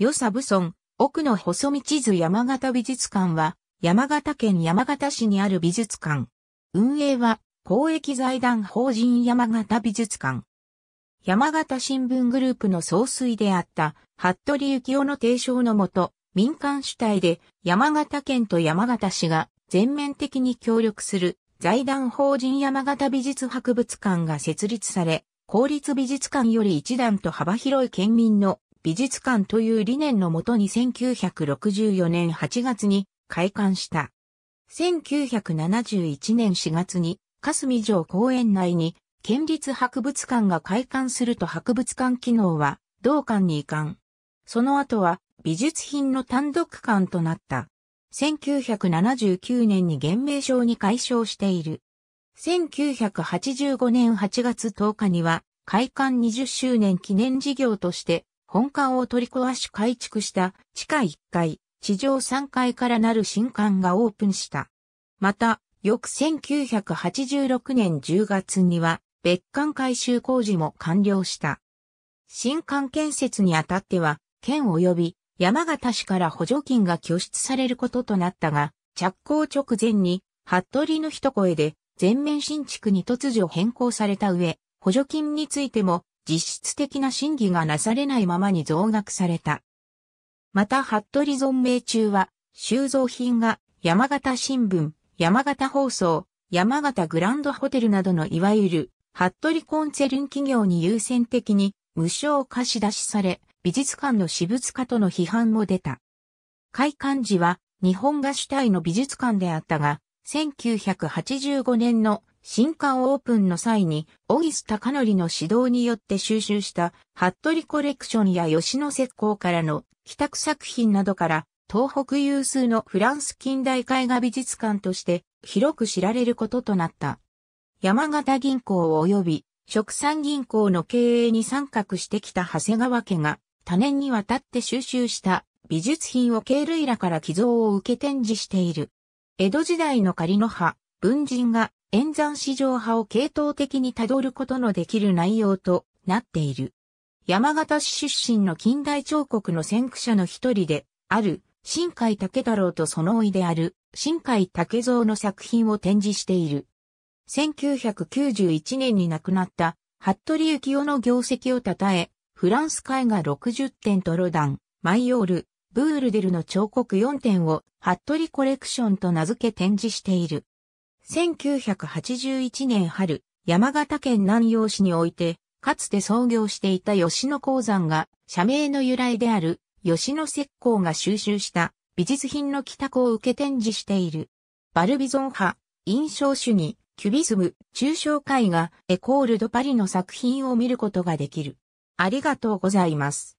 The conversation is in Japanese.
与サブ村、奥の細道図山形美術館は、山形県山形市にある美術館。運営は、公益財団法人山形美術館。山形新聞グループの総帥であった、服部幸雄の提唱のもと、民間主体で山形県と山形市が全面的に協力する財団法人山形美術博物館が設立され、公立美術館より一段と幅広い県民の美術館という理念のもとに1964年8月に開館した。1971年4月に霞城公園内に県立博物館が開館すると博物館機能は同館に移管。その後は美術品の単独館となった。1979年に厳明症に解消している。1985年8月10日には開館20周年記念事業として本館を取り壊し改築した地下1階、地上3階からなる新館がオープンした。また、翌1986年10月には別館改修工事も完了した。新館建設にあたっては、県及び山形市から補助金が拠出されることとなったが、着工直前に、服部の一声で全面新築に突如変更された上、補助金についても実質的な審議がなされないままに増額された。また、服部存命中は、収蔵品が山形新聞、山形放送、山形グランドホテルなどのいわゆる、服部コンツェルン企業に優先的に無償貸し出しされ、美術館の私物化との批判も出た。開館時は日本が主体の美術館であったが、1985年の新刊オープンの際に、オギス・タカノリの指導によって収集した、服部コレクションや吉野石膏からの帰宅作品などから、東北有数のフランス近代絵画美術館として広く知られることとなった。山形銀行及び食産銀行の経営に参画してきた長谷川家が多年にわたって収集した美術品を経類らから寄贈を受け展示している。江戸時代の仮の葉、文人が演算史上派を系統的に辿ることのできる内容となっている。山形市出身の近代彫刻の先駆者の一人である新海武太郎とその甥である新海武蔵の作品を展示している。1991年に亡くなった服部幸雄の業績を称え、フランス絵画60点とロダン、マイオール、ブールデルの彫刻4点を服部コレクションと名付け展示している。1981年春、山形県南陽市において、かつて創業していた吉野鉱山が、社名の由来である吉野石膏が収集した美術品の帰宅を受け展示している。バルビゾン派、印象主義、キュビズム、抽象絵画、エコールドパリの作品を見ることができる。ありがとうございます。